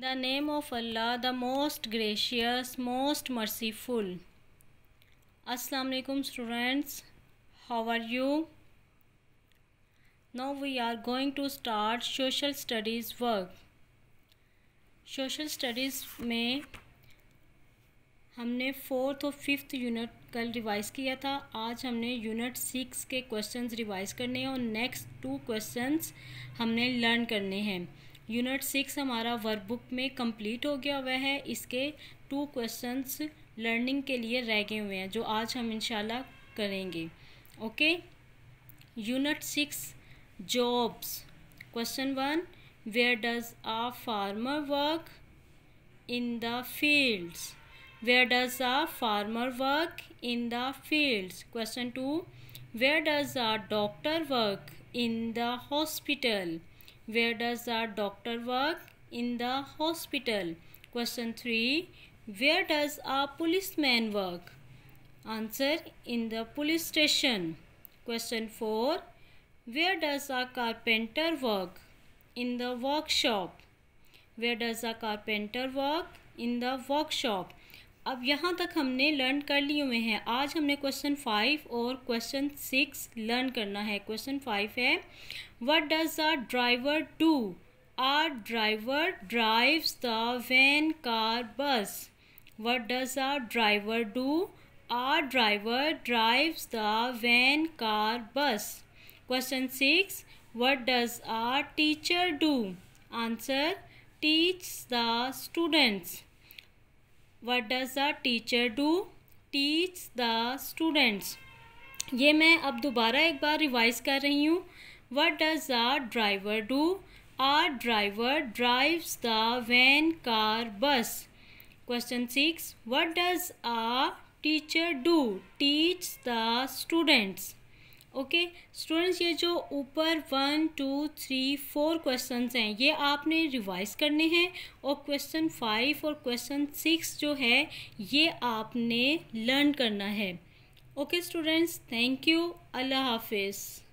The name of Allah the most gracious most merciful अस्सलाम वालेकुम students how are you now we are going to start social studies work social studies में हमने fourth और fifth unit कल revise किया था आज हमने यूनिट सिक्स के क्वेश्चंस रिवाइज़ करने हैं और नेक्स्ट टू क्वेश्चंस हमने लर्न करने हैं यूनिट सिक्स हमारा वर्कबुक में कंप्लीट हो गया हुआ है इसके टू क्वेश्चंस लर्निंग के लिए रह गए हुए हैं जो आज हम इंशाल्लाह करेंगे okay unit six jobs question one where does a farmer work in the fields where does a farmer work in the fields question two where does a doctor work in the hospital Where does our doctor work? In the hospital. Question 3. Where does a policeman work? Answer. In the police station. Question 4. Where does a carpenter work? In the workshop. Where does a carpenter work? In the workshop. अब यहाँ तक हमने learn कर लिए हुए हैं आज हमने क्वेश्चन फाइव और क्वेश्चन सिक्स लर्न करना है क्वेश्चन फाइव है what does our driver do are driver drives the van car bus what does our driver do are driver drives the van car bus question six what does our teacher do answer teach the students what does the teacher do teach the students ये मैं अब दोबारा एक बार revise कर रही हूँ what does the driver do are driver drives the van car bus question six what does a teacher do teach the students okay students ये जो ऊपर one two three four question हैं ये आपने रिवाइज करने हैं और क्वेश्चन फाइव और क्वेश्चन सिक्स जो है ये आपने लर्न करना है ओके स्टूडेंट्स थैंक यू अल्लाह हाफिज़